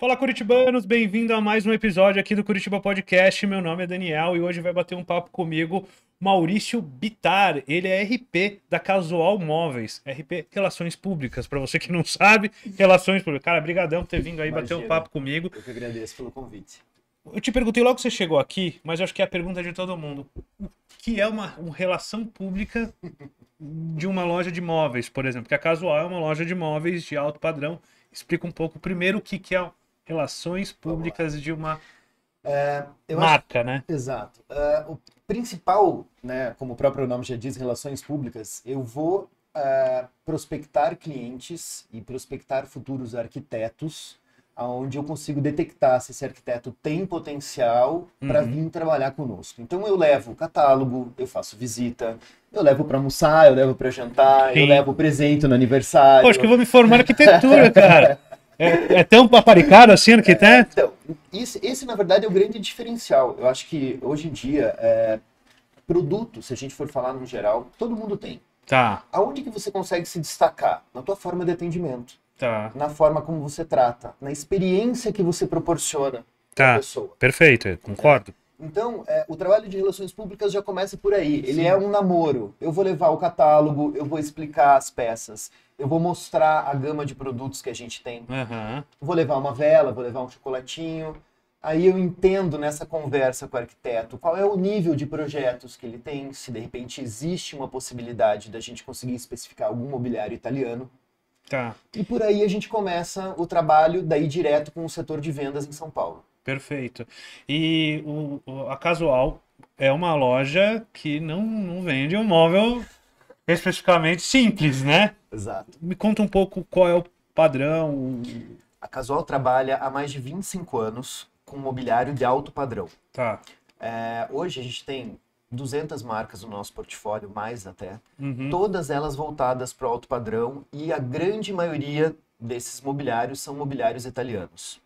Fala Curitibanos, bem-vindo a mais um episódio aqui do Curitiba Podcast. Meu nome é Daniel e hoje vai bater um papo comigo Maurício Bitar. Ele é RP da Casual Móveis, RP Relações Públicas, para você que não sabe, Relações Públicas. Cara, brigadão por ter vindo aí Imagina. bater um papo comigo. Eu que agradeço pelo convite. Eu te perguntei logo que você chegou aqui, mas acho que é a pergunta de todo mundo. O que é uma, uma relação pública de uma loja de móveis, por exemplo? Porque a Casual é uma loja de móveis de alto padrão. Explica um pouco primeiro o que, que é relações públicas de uma é, marca, acho... né? Exato. É, o principal, né, como o próprio nome já diz, relações públicas, eu vou é, prospectar clientes e prospectar futuros arquitetos onde eu consigo detectar se esse arquiteto tem potencial para uhum. vir trabalhar conosco. Então eu levo o catálogo, eu faço visita, eu levo para almoçar, eu levo para jantar, Sim. eu levo presente no aniversário. Poxa, que eu vou me formar arquitetura, cara. É, é tão paparicado assim que é, tem? Tá? Então, esse, esse, na verdade, é o grande diferencial. Eu acho que hoje em dia, é, produto, se a gente for falar no geral, todo mundo tem. Tá. Aonde que você consegue se destacar? Na tua forma de atendimento. Tá. Na forma como você trata, na experiência que você proporciona tá. pessoa. Perfeito, concordo. Então, é, o trabalho de relações públicas já começa por aí. Ele Sim. é um namoro. Eu vou levar o catálogo, eu vou explicar as peças, eu vou mostrar a gama de produtos que a gente tem. Uhum. Vou levar uma vela, vou levar um chocolatinho. Aí eu entendo nessa conversa com o arquiteto qual é o nível de projetos que ele tem, se de repente existe uma possibilidade da gente conseguir especificar algum mobiliário italiano. Tá. E por aí a gente começa o trabalho daí direto com o setor de vendas em São Paulo. Perfeito. E o, o, a Casual é uma loja que não, não vende um móvel especificamente simples, né? Exato. Me conta um pouco qual é o padrão. A Casual trabalha há mais de 25 anos com mobiliário de alto padrão. Tá. É, hoje a gente tem 200 marcas no nosso portfólio, mais até, uhum. todas elas voltadas para o alto padrão e a grande maioria desses mobiliários são mobiliários italianos.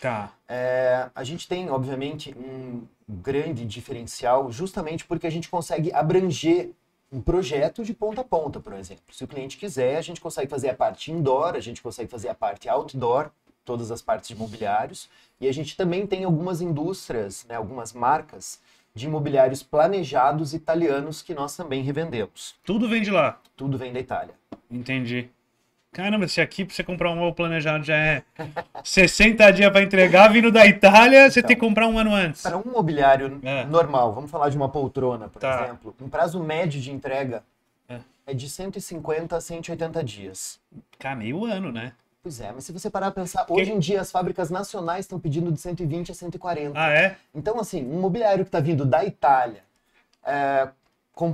Tá. É, a gente tem, obviamente, um grande diferencial justamente porque a gente consegue abranger um projeto de ponta a ponta, por exemplo. Se o cliente quiser, a gente consegue fazer a parte indoor, a gente consegue fazer a parte outdoor, todas as partes de imobiliários. E a gente também tem algumas indústrias, né, algumas marcas de imobiliários planejados italianos que nós também revendemos. Tudo vem de lá? Tudo vem da Itália. Entendi. Caramba, se aqui pra você comprar um ovo planejado já é 60 dias para entregar, vindo da Itália, então, você tem que então. comprar um ano antes. Para um mobiliário é. normal, vamos falar de uma poltrona, por tá. exemplo, um prazo médio de entrega é. é de 150 a 180 dias. Cara, meio ano, né? Pois é, mas se você parar a pensar, que... hoje em dia as fábricas nacionais estão pedindo de 120 a 140. Ah, é? Então, assim, um mobiliário que está vindo da Itália, é,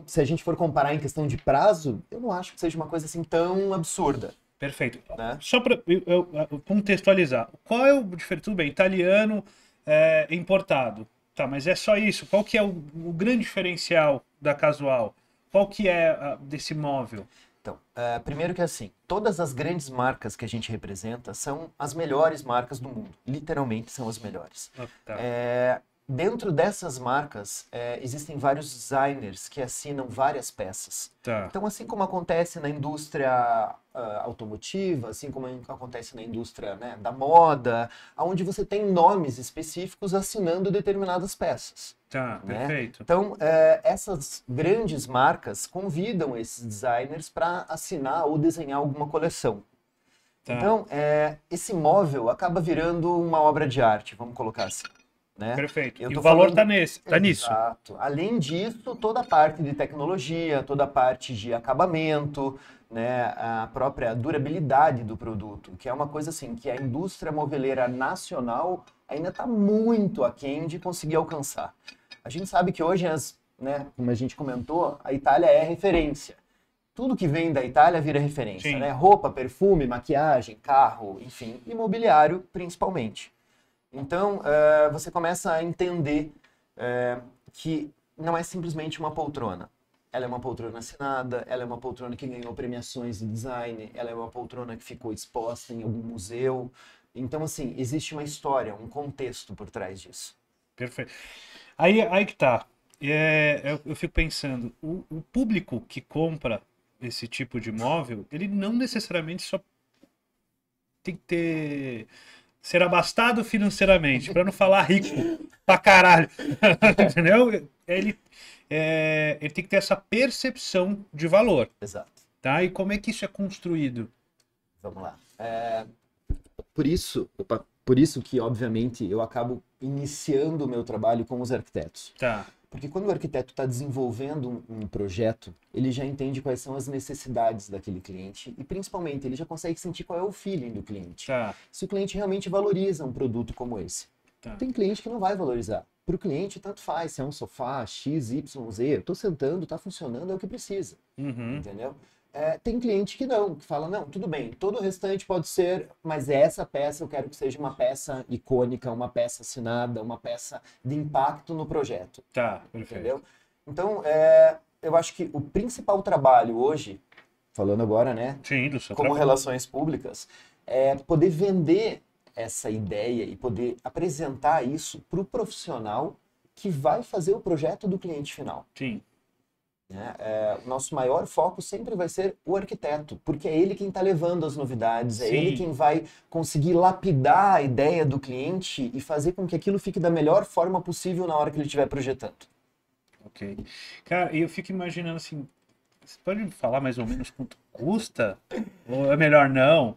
se a gente for comparar em questão de prazo, eu não acho que seja uma coisa assim tão absurda. Perfeito. Né? Só para contextualizar, qual é o diferente? Tudo bem, italiano é, importado. Tá, mas é só isso. Qual que é o, o grande diferencial da casual? Qual que é a, desse móvel? Então, uh, primeiro que é assim, todas as grandes marcas que a gente representa são as melhores marcas do mundo. Literalmente são as melhores. Oh, tá. é, Dentro dessas marcas, é, existem vários designers que assinam várias peças. Tá. Então, assim como acontece na indústria uh, automotiva, assim como acontece na indústria né, da moda, onde você tem nomes específicos assinando determinadas peças. Tá, né? perfeito. Então, é, essas grandes marcas convidam esses designers para assinar ou desenhar alguma coleção. Tá. Então, é, esse móvel acaba virando uma obra de arte, vamos colocar assim. Né? Perfeito. E o valor está falando... Tá nesse, tá Exato. nisso. Além disso, toda a parte de tecnologia, toda a parte de acabamento, né, a própria durabilidade do produto, que é uma coisa assim que a indústria moveleira nacional ainda está muito aquém de conseguir alcançar. A gente sabe que hoje, as, né, como a gente comentou, a Itália é a referência. Tudo que vem da Itália vira referência, né? Roupa, perfume, maquiagem, carro, enfim, imobiliário principalmente. Então, uh, você começa a entender uh, que não é simplesmente uma poltrona. Ela é uma poltrona assinada, ela é uma poltrona que ganhou premiações de design, ela é uma poltrona que ficou exposta em algum museu. Então, assim, existe uma história, um contexto por trás disso. Perfeito. Aí, aí que tá. É, eu, eu, fico pensando, o, o público que compra esse tipo de imóvel, ele não necessariamente só tem que ter ser abastado financeiramente, para não falar rico pra caralho. Entendeu? Ele, é, ele tem que ter essa percepção de valor. Exato. Tá? E como é que isso é construído? Vamos lá. É, por isso, opa, por isso que, obviamente, eu acabo iniciando o meu trabalho com os arquitetos. Tá. Porque quando o arquiteto está desenvolvendo um, um projeto, ele já entende quais são as necessidades daquele cliente e, principalmente, ele já consegue sentir qual é o feeling do cliente. Tá. Se o cliente realmente valoriza um produto como esse. Tá. Tem cliente que não vai valorizar. Para o cliente, tanto faz se é um sofá X, Y, Z. Estou sentando, está funcionando, é o que precisa. Uhum. Entendeu? É, tem cliente que não, que fala, não, tudo bem, todo o restante pode ser, mas essa peça eu quero que seja uma peça icônica, uma peça assinada, uma peça de impacto no projeto. Tá, perfeito. Entendeu? Então, é, eu acho que o principal trabalho hoje, falando agora, né? Sim, do seu como trabalho. relações públicas, é poder vender essa ideia e poder apresentar isso para o profissional que vai fazer o projeto do cliente final. Sim. Né? É, nosso maior foco sempre vai ser o arquiteto, porque é ele quem está levando as novidades, Sim. é ele quem vai conseguir lapidar a ideia do cliente e fazer com que aquilo fique da melhor forma possível na hora que ele estiver projetando. Ok. Cara, eu fico imaginando assim, você pode falar mais ou menos quanto custa? Ou é melhor não?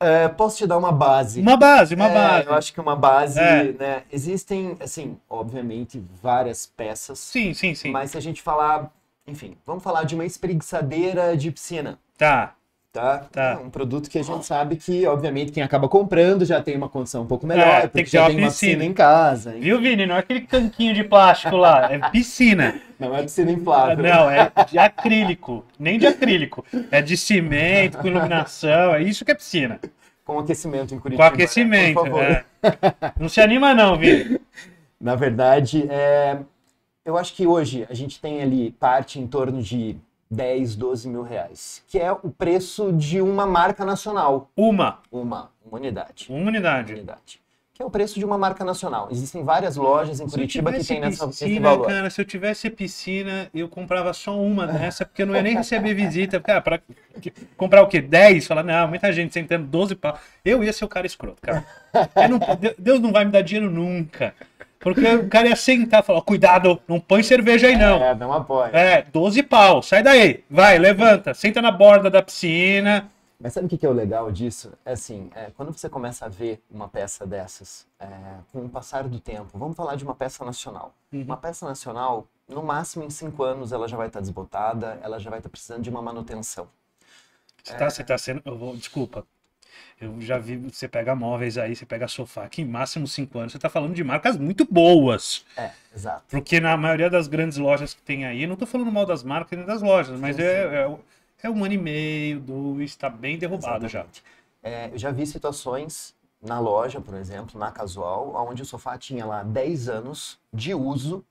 É, posso te dar uma base? Uma base, uma é, base. Eu acho que uma base, é. né? Existem, assim, obviamente, várias peças. Sim, sim, sim. Mas se a gente falar enfim, vamos falar de uma espreguiçadeira de piscina. Tá. Tá? tá. É um produto que a gente sabe que, obviamente, quem acaba comprando já tem uma condição um pouco é, melhor, é, porque tem que já tem uma piscina. piscina em casa. Viu, Vini? Não é aquele canquinho de plástico lá, é piscina. Não é piscina inflável. Não, é de acrílico. Nem de acrílico. É de cimento, com iluminação, é isso que é piscina. Com aquecimento em Curitiba. Com né? aquecimento, né? Não se anima não, Vini. Na verdade, é eu acho que hoje a gente tem ali parte em torno de 10, 12 mil reais, que é o preço de uma marca nacional. Uma. Uma, uma unidade. Uma unidade. Uma unidade. Que é o preço de uma marca nacional. Existem várias lojas em Curitiba que tem nessa piscina, esse valor. Cara, se eu tivesse piscina, eu comprava só uma dessa, porque eu não ia nem receber visita. Cara, pra comprar o quê? 10? Falar, não, muita gente sentando 12 pau. Eu ia ser o cara escroto, cara. Não, Deus não vai me dar dinheiro nunca. Porque o cara ia sentar e falar: cuidado, não põe cerveja aí não. É, não apoia. É, 12 pau, sai daí, vai, levanta, senta na borda da piscina. Mas sabe o que, é o legal disso? É assim, é, quando você começa a ver uma peça dessas, é, com o passar do tempo, vamos falar de uma peça nacional. Uhum. Uma peça nacional, no máximo em cinco anos, ela já vai estar tá desbotada, ela já vai estar tá precisando de uma manutenção. Você está é... Tá sendo. Vou, desculpa, eu já vi, você pega móveis aí, você pega sofá, que em máximo cinco anos você está falando de marcas muito boas. É, exato. Porque na maioria das grandes lojas que tem aí, não estou falando mal das marcas nem das lojas, mas sim, É, é, é, um ano e meio, dois, está bem derrubado Exatamente. já. É, eu já vi situações na loja, por exemplo, na Casual, onde o sofá tinha lá 10 anos de uso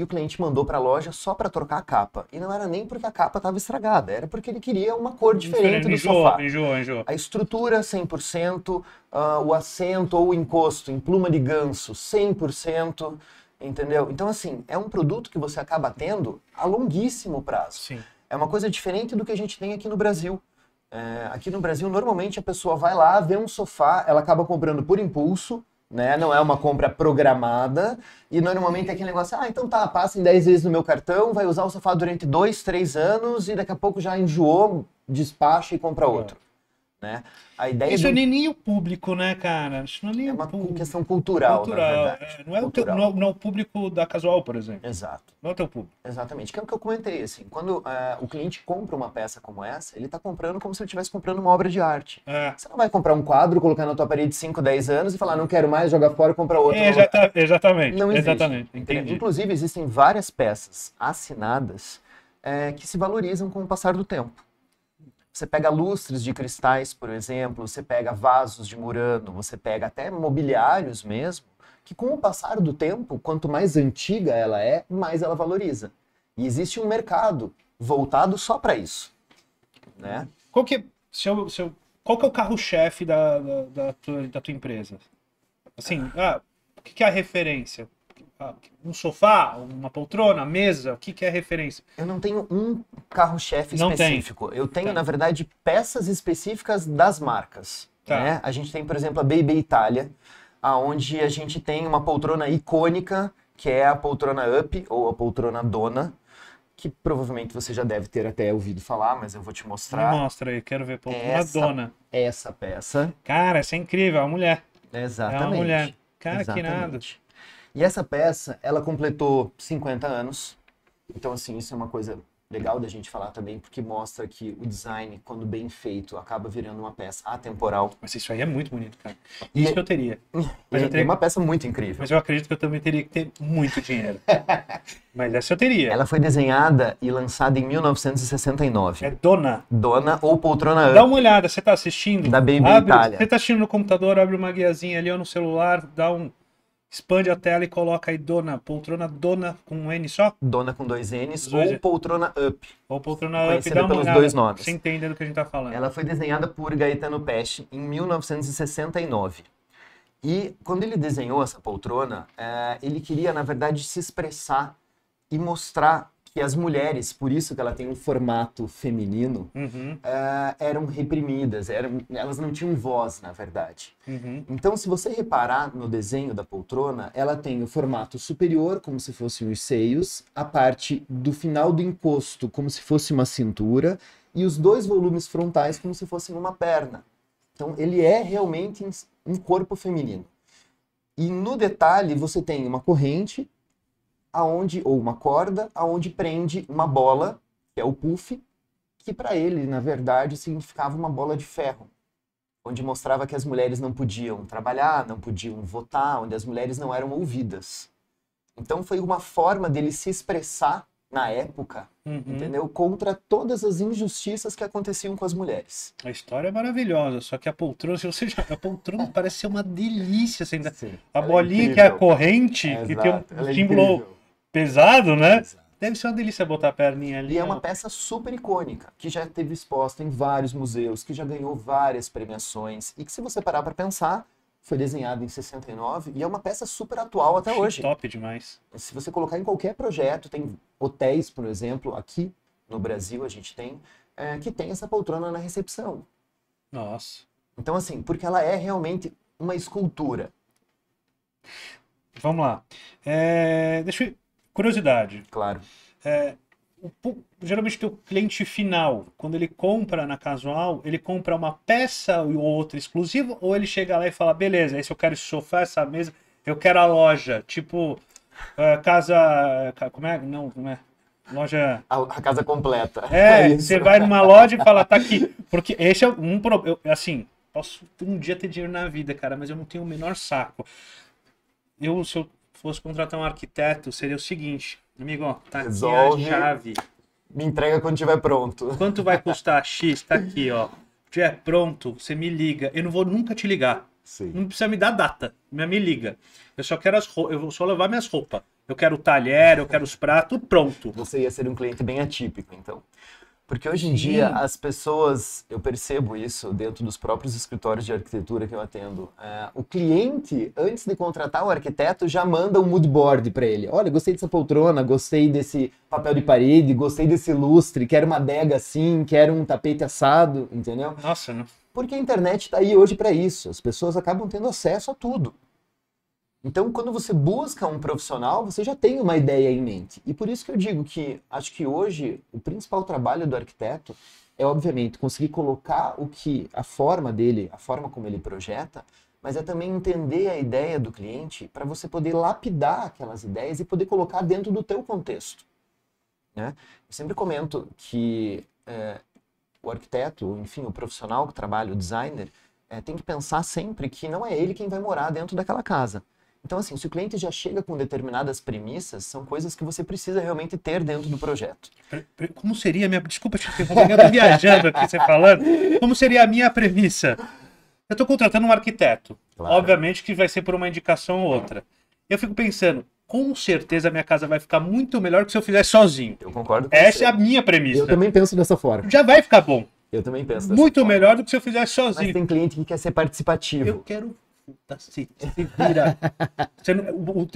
e o cliente mandou para a loja só para trocar a capa. E não era nem porque a capa estava estragada, era porque ele queria uma cor diferente enjoou, do sofá. Enjoou, enjoou. A estrutura 100%, uh, ah, o assento ou o encosto em pluma de ganso 100%, entendeu? Então assim, é um produto que você acaba tendo a longuíssimo prazo. Sim. É uma coisa diferente do que a gente tem aqui no Brasil. É, aqui no Brasil, normalmente a pessoa vai lá, vê um sofá, ela acaba comprando por impulso, né? Não é uma compra programada. E normalmente é aquele negócio, ah, então tá, passa em 10 vezes no meu cartão, vai usar o sofá durante 2, 3 anos e daqui a pouco já enjoou, despacha e compra é. outro. É. Né? A ideia Isso é nem, nem o público, né, cara? Isso não é, nem é uma público. questão cultural, cultural é. Não, é cultural. O teu, não, é não, é o público da casual, por exemplo. Exato. Não é o teu público. Exatamente. Que é o que eu comentei, assim. Quando uh, o cliente compra uma peça como essa, ele está comprando como se ele estivesse comprando uma obra de arte. É. Você não vai comprar um quadro, colocar na tua parede 5, 10 anos e falar, não quero mais, jogar fora e comprar outro. É, exata... Exatamente. Não existe. Exatamente. Entendi. Inclusive, existem várias peças assinadas eh, que se valorizam com o passar do tempo. Você pega lustres de cristais, por exemplo, você pega vasos de murano, você pega até mobiliários mesmo, que com o passar do tempo, quanto mais antiga ela é, mais ela valoriza. E existe um mercado voltado só para isso. Né? Qual que, é, qual que é o carro-chefe da, da, da, tua, da tua empresa? Assim, ah, ah o que, que é a referência? Ah, um sofá, uma poltrona, mesa, o que, que é referência? Eu não tenho um carro-chefe específico. Tem. Eu tenho, tá. na verdade, peças específicas das marcas. Tá. Né? A gente tem, por exemplo, a Baby Itália, aonde a gente tem uma poltrona icônica, que é a poltrona Up ou a poltrona Dona, que provavelmente você já deve ter até ouvido falar, mas eu vou te mostrar. Me mostra aí, quero ver a poltrona essa, Dona. Essa peça. Cara, essa é incrível, é uma mulher. Exatamente. É uma mulher. Cara, Exatamente. que nada. E essa peça, ela completou 50 anos. Então, assim, isso é uma coisa legal da gente falar também, porque mostra que o design, quando bem feito, acaba virando uma peça atemporal. Mas isso aí é muito bonito, cara. E isso é- que eu teria. Mas eu é teria... É uma peça muito incrível. Mas eu acredito que eu também teria que ter muito dinheiro. Mas essa eu teria. Ela foi desenhada e lançada em 1969. É Dona. Dona ou Poltrona Dá uma olhada, você está assistindo. Da Baby abre, Itália. Você está assistindo no computador, abre uma guiazinha ali ou no celular, dá um expande a tela e coloca aí dona, poltrona dona com um N só? Dona com dois N's dois ou poltrona up. Ou poltrona up, dá uma pelos dois nomes. Você entende do que a gente tá falando. Ela foi desenhada por Gaetano Pesce em 1969. E quando ele desenhou essa poltrona, eh, ele queria, na verdade, se expressar e mostrar que as mulheres, por isso que ela tem um formato feminino, uhum. uh, eram reprimidas, eram, elas não tinham voz, na verdade. Uhum. Então, se você reparar no desenho da poltrona, ela tem o formato superior, como se fossem os seios, a parte do final do encosto, como se fosse uma cintura, e os dois volumes frontais, como se fossem uma perna. Então, ele é realmente um corpo feminino. E no detalhe, você tem uma corrente aonde ou uma corda aonde prende uma bola, que é o puff, que para ele, na verdade, significava uma bola de ferro, onde mostrava que as mulheres não podiam trabalhar, não podiam votar, onde as mulheres não eram ouvidas. Então foi uma forma dele se expressar na época, uhum. entendeu? Contra todas as injustiças que aconteciam com as mulheres. A história é maravilhosa, só que a poltrona, se você já, a poltrona parece ser uma delícia, assim, né? Sim, a é bolinha é que é a corrente é, tem um é Pesado, né? Deve ser uma delícia botar a perninha ali. E é uma né? peça super icônica, que já teve exposta em vários museus, que já ganhou várias premiações, e que se você parar para pensar, foi desenhado em 69 e é uma peça super atual até Achei hoje. Top demais. Se você colocar em qualquer projeto, tem hotéis, por exemplo, aqui no Brasil a gente tem, é, que tem essa poltrona na recepção. Nossa. Então, assim, porque ela é realmente uma escultura. Vamos lá. É, deixa eu Curiosidade. Claro. É, o, geralmente o cliente final, quando ele compra na casual, ele compra uma peça ou outra exclusiva, ou ele chega lá e fala, beleza, esse eu quero esse sofá, essa mesa, eu quero a loja, tipo, é, casa, como é? Não, como é? Loja... A, a casa completa. É, é você vai numa loja e fala, tá aqui, porque esse é um problema, assim, posso um dia ter dinheiro na vida, cara, mas eu não tenho o menor saco. Eu, se eu fosse contratar um arquiteto, seria o seguinte, amigo, tá Resolve, aqui a chave. Me entrega quando tiver pronto. Quanto vai custar? X, tá aqui, ó. Já é pronto, você me liga. Eu não vou nunca te ligar. Sim. Não precisa me dar data, me liga. Eu só quero as roupas, eu vou só levar minhas roupas. Eu quero o talher, eu quero os pratos, pronto. Você ia ser um cliente bem atípico, então. Porque hoje em Sim. dia as pessoas, eu percebo isso dentro dos próprios escritórios de arquitetura que eu atendo. É, o cliente, antes de contratar o arquiteto, já manda um mood board para ele. Olha, gostei dessa poltrona, gostei desse papel de parede, gostei desse lustre, quero uma adega assim, quero um tapete assado, entendeu? Nossa, né? Porque a internet está aí hoje para isso. As pessoas acabam tendo acesso a tudo. Então, quando você busca um profissional, você já tem uma ideia em mente. E por isso que eu digo que acho que hoje o principal trabalho do arquiteto é, obviamente, conseguir colocar o que a forma dele, a forma como ele projeta, mas é também entender a ideia do cliente para você poder lapidar aquelas ideias e poder colocar dentro do teu contexto. Né? Eu sempre comento que é, o arquiteto, enfim, o profissional que trabalha, o designer, é, tem que pensar sempre que não é ele quem vai morar dentro daquela casa. Então, assim, se o cliente já chega com determinadas premissas, são coisas que você precisa realmente ter dentro do projeto. Como seria a minha. Desculpa eu tô viajando aqui você falando. Como seria a minha premissa? Eu estou contratando um arquiteto. Claro. Obviamente que vai ser por uma indicação ou outra. Eu fico pensando, com certeza a minha casa vai ficar muito melhor que se eu fizer sozinho. Eu concordo com Essa é você. é a minha premissa. Eu também penso dessa forma. Já vai ficar bom. Eu também penso dessa Muito forma. melhor do que se eu fizer sozinho. Mas tem cliente que quer ser participativo. Eu quero puta, se, se vira. Você, não- o, o- o-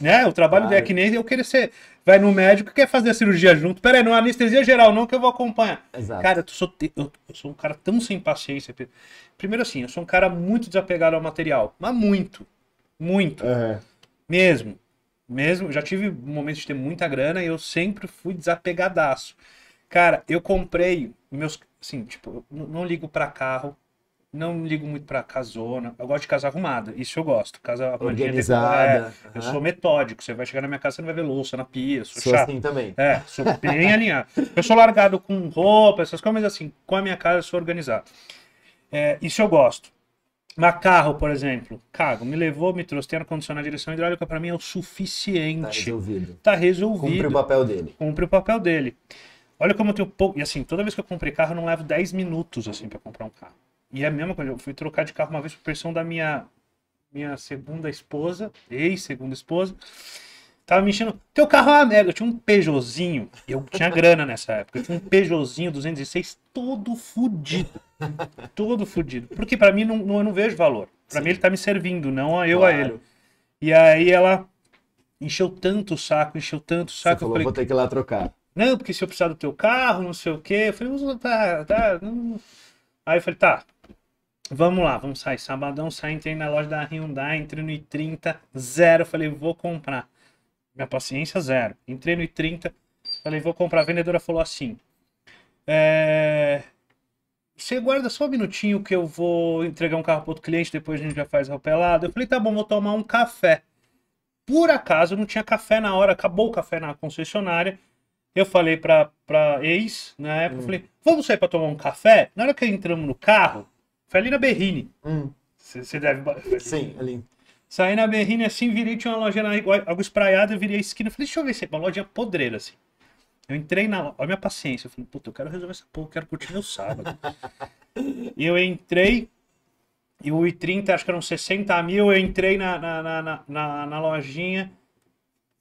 né? o trabalho dele é que nem eu querer ser. Vai no médico e quer fazer a cirurgia junto. Pera aí, não é anestesia geral, não, que eu vou acompanhar. Exato. Cara, eu sou, eu, eu sou um cara tão sem paciência. Primeiro, assim, eu sou um cara muito desapegado ao material, mas muito. Muito. Mesmo. Mesmo. Já tive momentos de ter muita grana e eu sempre fui desapegadaço. Cara, eu comprei meus. Assim, tipo, eu não ligo pra carro não ligo muito pra casona. Eu gosto de casa arrumada. Isso eu gosto. Casa Organizada. uhum. Eu sou metódico. Você vai chegar na minha casa, você não vai ver louça na pia. Sou, sou chato. assim também. É, sou bem alinhado. Eu sou largado com roupa, essas coisas, mas assim, com a minha casa eu sou organizado. É, isso eu gosto. carro, por exemplo, cago, me levou, me trouxe, tem ar-condicionado direção hidráulica, para mim é o suficiente. Tá resolvido. Tá resolvido. Cumpre o papel dele. Cumpre o papel dele. Olha como eu tenho pouco. E assim, toda vez que eu comprei carro, eu não levo 10 minutos assim para comprar um carro. E é a mesma coisa, eu fui trocar de carro uma vez por pressão da minha minha segunda esposa, ex-segunda esposa. Tava me enchendo. Teu carro é uma merda. Eu tinha um Peugeotzinho. Eu tinha grana nessa época. Eu tinha um Peugeotzinho 206 todo fudido. Todo fudido. Porque para mim não, não, eu não vejo valor. Para mim ele tá me servindo, não a eu claro. a ele. E aí ela encheu tanto o saco, encheu tanto o saco. Você falou, eu falei, vou ter que ir lá trocar. Não, porque se eu precisar do teu carro, não sei o quê. Eu falei, tá, tá. Não... Aí eu falei, tá, Vamos lá, vamos sair. Sabadão saí, entrei na loja da Hyundai, entrei no I30, zero. Falei, vou comprar. Minha paciência, zero. Entrei no I30, falei, vou comprar. A vendedora falou assim: é... Você guarda só um minutinho que eu vou entregar um carro para outro cliente, depois a gente já faz pelado". Eu falei, tá bom, vou tomar um café. Por acaso, não tinha café na hora, acabou o café na concessionária. Eu falei para pra ex, na época, hum. falei, vamos sair para tomar um café? Na hora que entramos no carro, foi ali na Berrine. Você hum. deve. Sim, ali. Saí na Berrine assim, virei, tinha uma lojinha na algo espraiado, eu virei a esquina. Falei, deixa eu ver se é uma lojinha podreira, assim. Eu entrei na loja, olha minha paciência. Eu falei, puta, eu quero resolver essa porra, eu quero curtir meu sábado. e eu entrei, e o I30, acho que eram 60 mil, eu entrei na, na, na, na, na lojinha.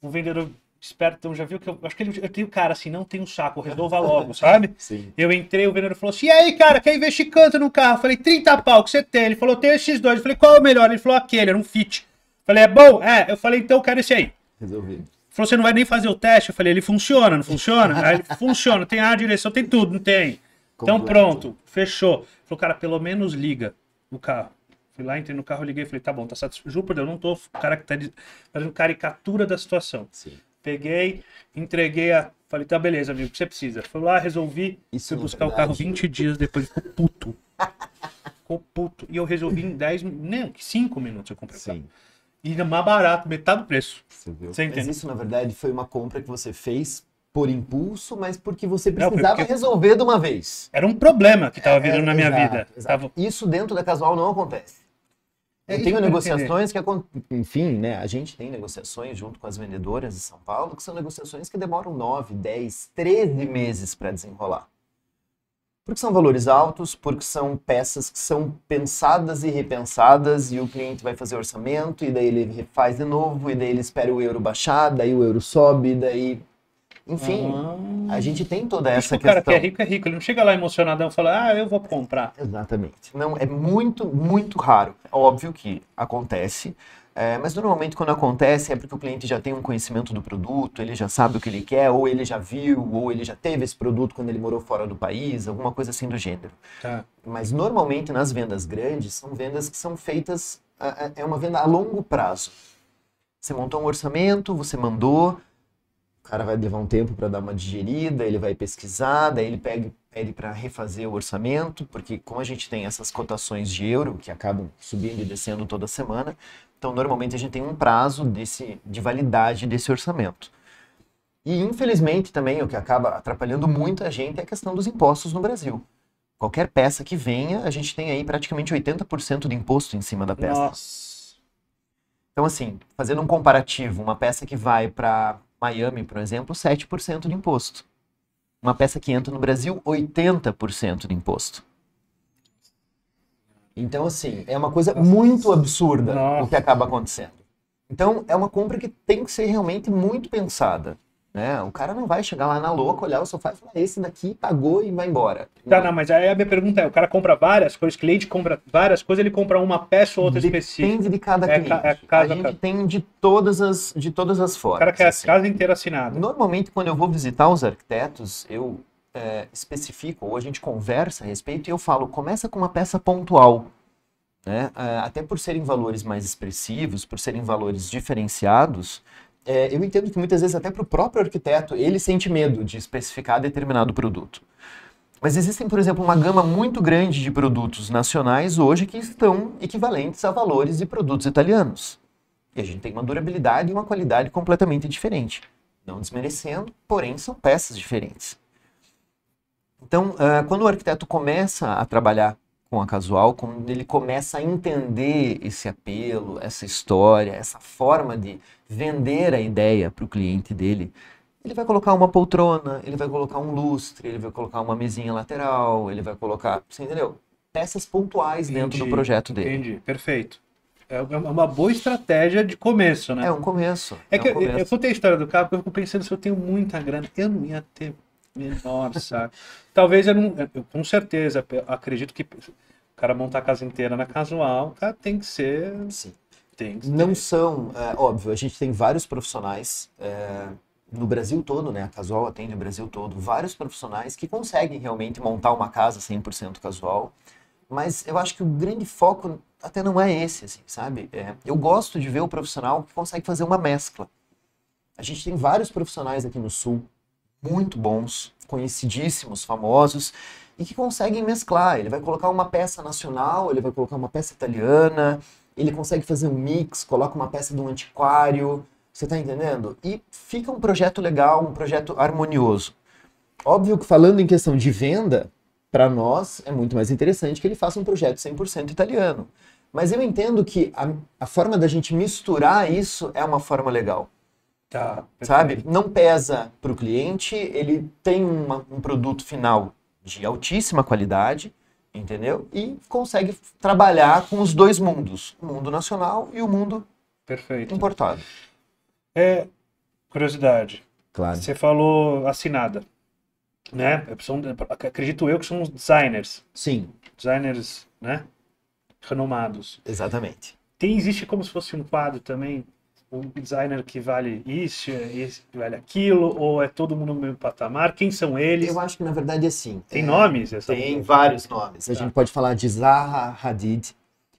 O vendedor esperto, então já viu que eu acho que ele, eu tenho cara assim, não tem um saco, resolva logo, sabe? Sim. Eu entrei, o vendedor falou assim: "E aí, cara, quer investir canto no carro?" Eu falei: "30 pau que você tem". Ele falou: "Tenho esses dois". Eu falei: "Qual é o melhor?" Ele falou: "Aquele, era um Fit". Eu falei: "É bom?" É, eu falei: "Então eu quero esse aí". Resolvi. Falou: "Você não vai nem fazer o teste". Eu falei: "Ele funciona, não funciona?" Aí ele funciona, tem a direção, tem tudo, não tem. Então Completo. Então pronto, fechou. Ele falou: "Cara, pelo menos liga o carro". Fui lá, entrei no carro, liguei e falei, tá bom, tá satisfeito. Júpiter, eu não tô fazendo caricatura da situação. Sim. Peguei, entreguei a. Falei, tá, beleza, amigo, o que você precisa? Fui lá, resolvi. Isso fui buscar o é carro 20 dias depois, ficou puto. ficou puto. E eu resolvi em 10 nem 5 minutos eu comprei Sim. o carro. E mais barato, metade do preço. Você viu? Você entende? Mas isso, na verdade, foi uma compra que você fez por impulso, mas porque você precisava não, porque resolver de uma vez. Era um problema que estava é, virando é, na minha exato, vida. Exato. Tava... Isso dentro da casual não acontece. É eu tenho negociações que, enfim, né, a gente tem negociações junto com as vendedoras de São Paulo, que são negociações que demoram 9, 10, 13 meses para desenrolar. Porque são valores altos, porque são peças que são pensadas e repensadas, e o cliente vai fazer orçamento, e daí ele refaz de novo, e daí ele espera o euro baixar, daí o euro sobe, daí enfim, ah, a gente tem toda essa questão. O cara que é rico é rico, ele não chega lá emocionadão e fala, ah, eu vou comprar. Exatamente. Não, é muito, muito raro. É óbvio que acontece, é, mas normalmente quando acontece é porque o cliente já tem um conhecimento do produto, ele já sabe o que ele quer, ou ele já viu, ou ele já teve esse produto quando ele morou fora do país, alguma coisa assim do gênero. Tá. Mas normalmente nas vendas grandes são vendas que são feitas, é, é, é uma venda a longo prazo. Você montou um orçamento, você mandou, o cara vai levar um tempo para dar uma digerida, ele vai pesquisar, daí ele pega, pede para refazer o orçamento, porque como a gente tem essas cotações de euro que acabam subindo e descendo toda semana, então normalmente a gente tem um prazo desse, de validade desse orçamento. E infelizmente também o que acaba atrapalhando muito a gente é a questão dos impostos no Brasil. Qualquer peça que venha, a gente tem aí praticamente 80% de imposto em cima da peça. Nossa. Então assim, fazendo um comparativo, uma peça que vai para Miami, por exemplo, 7% de imposto. Uma peça que entra no Brasil, 80% de imposto. Então, assim, é uma coisa muito absurda Nossa. o que acaba acontecendo. Então, é uma compra que tem que ser realmente muito pensada. Né? O cara não vai chegar lá na louca, olhar o sofá e falar, esse daqui pagou e vai embora. Tá, não, mas aí a minha pergunta é, o cara compra várias coisas, o cliente compra várias coisas, ele compra uma peça ou outra Depende específica? Depende de cada é, cliente. É, é casa, a gente casa. tem de todas, as, de todas as formas. O cara quer assim. a casa inteira assinada. Normalmente, quando eu vou visitar os arquitetos, eu é, especifico, ou a gente conversa a respeito, e eu falo, começa com uma peça pontual. Né? É, até por serem valores mais expressivos, por serem valores diferenciados, é, eu entendo que muitas vezes até para o próprio arquiteto ele sente medo de especificar determinado produto. Mas existem, por exemplo, uma gama muito grande de produtos nacionais hoje que estão equivalentes a valores de produtos italianos. E a gente tem uma durabilidade e uma qualidade completamente diferente. Não desmerecendo, porém são peças diferentes. Então, uh, quando o arquiteto começa a trabalhar com a casual quando ele começa a entender esse apelo, essa história, essa forma de vender a ideia para o cliente dele. Ele vai colocar uma poltrona, ele vai colocar um lustre, ele vai colocar uma mesinha lateral, ele vai colocar, você entendeu? Peças pontuais entendi, dentro do projeto dele. Entendi, perfeito. É, é uma boa estratégia de começo, né? É um começo. É, é que um começo. Eu, eu contei a história do carro porque eu fico pensando se eu tenho muita grana. Eu não ia ter nossa. Talvez eu não. Eu, com certeza, acredito que o cara montar a casa inteira na casual, cara, tá, tem que ser. Sim. Tem que Não ter. são, é, óbvio, a gente tem vários profissionais. É, no Brasil todo, né? A Casual atende o Brasil todo. Vários profissionais que conseguem realmente montar uma casa 100% casual. Mas eu acho que o grande foco até não é esse, assim, sabe? É, eu gosto de ver o profissional que consegue fazer uma mescla. A gente tem vários profissionais aqui no Sul muito bons, conhecidíssimos, famosos, e que conseguem mesclar. Ele vai colocar uma peça nacional, ele vai colocar uma peça italiana, ele consegue fazer um mix, coloca uma peça de um antiquário, você está entendendo? E fica um projeto legal, um projeto harmonioso. Óbvio que falando em questão de venda, para nós é muito mais interessante que ele faça um projeto 100% italiano. Mas eu entendo que a, a forma da gente misturar isso é uma forma legal. Tá, sabe? Não pesa para o cliente, ele tem uma, um produto final de altíssima qualidade, entendeu? E consegue trabalhar com os dois mundos, o mundo nacional e o mundo Perfeito. importado. É, curiosidade. Claro. Você falou assinada, né? São, acredito eu que são designers. Sim. Designers, né? Renomados. Exatamente. Tem, existe como se fosse um quadro também um designer que vale isso, esse que vale aquilo, ou é todo mundo no mesmo patamar? Quem são eles? Eu acho que na verdade é assim. Tem é, nomes? Essa tem vários nomes. Tá. A gente pode falar de Zaha Hadid.